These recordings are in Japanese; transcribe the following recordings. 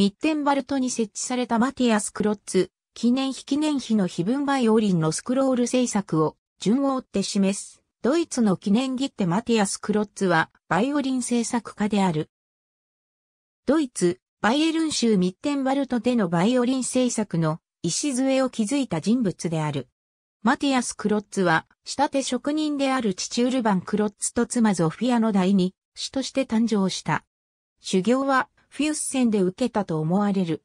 ミッテンバルトに設置されたマティアス・クロッツ、記念碑記念碑の碑文バイオリンのスクロール制作を順を追って示す。ドイツの記念切手マティアス・クロッツはバイオリン制作家である。ドイツ、バイエルン州ミッテンバルトでのバイオリン制作の礎を築いた人物である。マティアス・クロッツは、下手職人である父ウルバン・クロッツと妻ゾフィアの代に、主として誕生した。修行は、フィウス戦で受けたと思われる。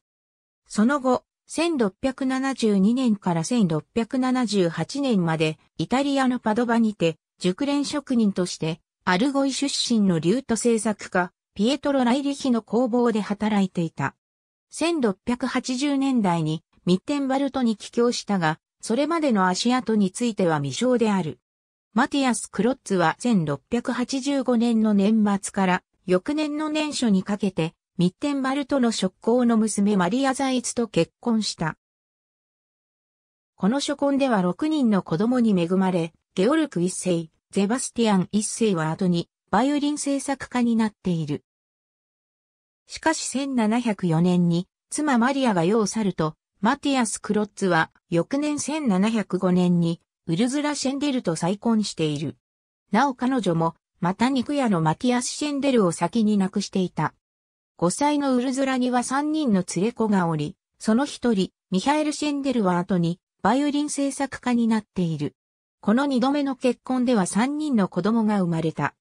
その後、1672年から1678年までイタリアのパドバにて熟練職人としてアルゴイ出身のリュート製作家ピエトロ・ライリヒの工房で働いていた。1680年代にミッテンバルトに帰郷したが、それまでの足跡については未詳である。マティアス・クロッツは1685年の年末から翌年の年初にかけてミッテンマルトの職工の娘マリア・ザイツと結婚した。この初婚では6人の子供に恵まれ、ゲオルク一世、ゼバスティアン一世は後にバイオリン制作家になっている。しかし1704年に妻マリアが世を去ると、マティアス・クロッツは翌年1705年にウルズラ・シェンデルと再婚している。なお彼女もまた肉屋のマティアス・シェンデルを先に亡くしていた。5歳のウルズラには3人の連れ子がおり、その一人、ミハエル・シェンデルは後に、バイオリン制作家になっている。この二度目の結婚では3人の子供が生まれた。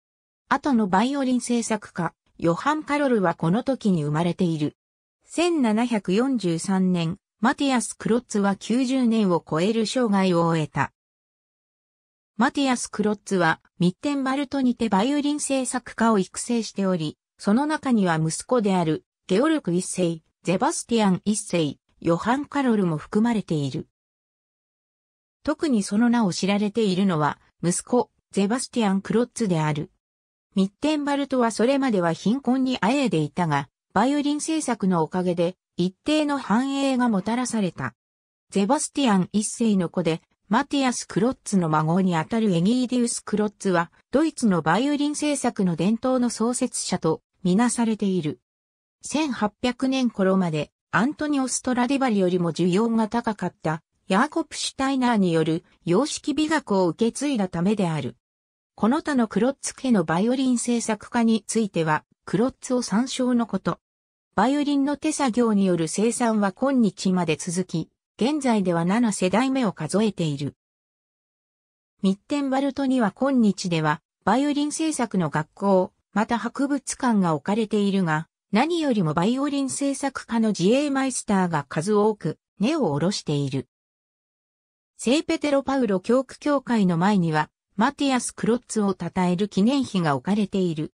後のバイオリン制作家、ヨハン・カロルはこの時に生まれている。1743年、マティアス・クロッツは90年を超える生涯を終えた。マティアス・クロッツはミッテンバルトにてバイオリン制作家を育成しており、その中には息子である、ゲオルク一世、ゼバスティアン一世、ヨハン・カロルも含まれている。特にその名を知られているのは、息子、ゼバスティアン・クロッツである。ミッテンバルトはそれまでは貧困にあえいでいたが、バイオリン制作のおかげで、一定の繁栄がもたらされた。ゼバスティアン一世の子で、マティアス・クロッツの孫にあたるエギーディウス・クロッツは、ドイツのバイオリン製作の伝統の創設者とみなされている。1800年頃まで、アントニオ・ストラディバリよりも需要が高かった、ヤーコプ・シュタイナーによる様式美学を受け継いだためである。この他のクロッツ家のバイオリン製作家については、クロッツを参照のこと。バイオリンの手作業による生産は今日まで続き、現在では7世代目を数えている。ミッテンバルトには今日では、バイオリン製作の学校、また博物館が置かれているが、何よりもバイオリン製作家の自営マイスターが数多く、根を下ろしている。聖ペテロパウロ教区協会の前には、マティアス・クロッツを称える記念碑が置かれている。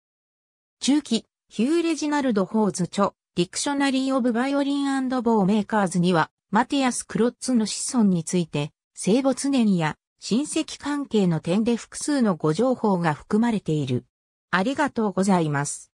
中期、ヒュー・レジナルド・ホーズ著、ディクショナリー・オブ・バイオリンボー・メーカーズには、マティアス・クロッツの子孫について、生没年や親戚関係の点で複数のご情報が含まれている。ありがとうございます。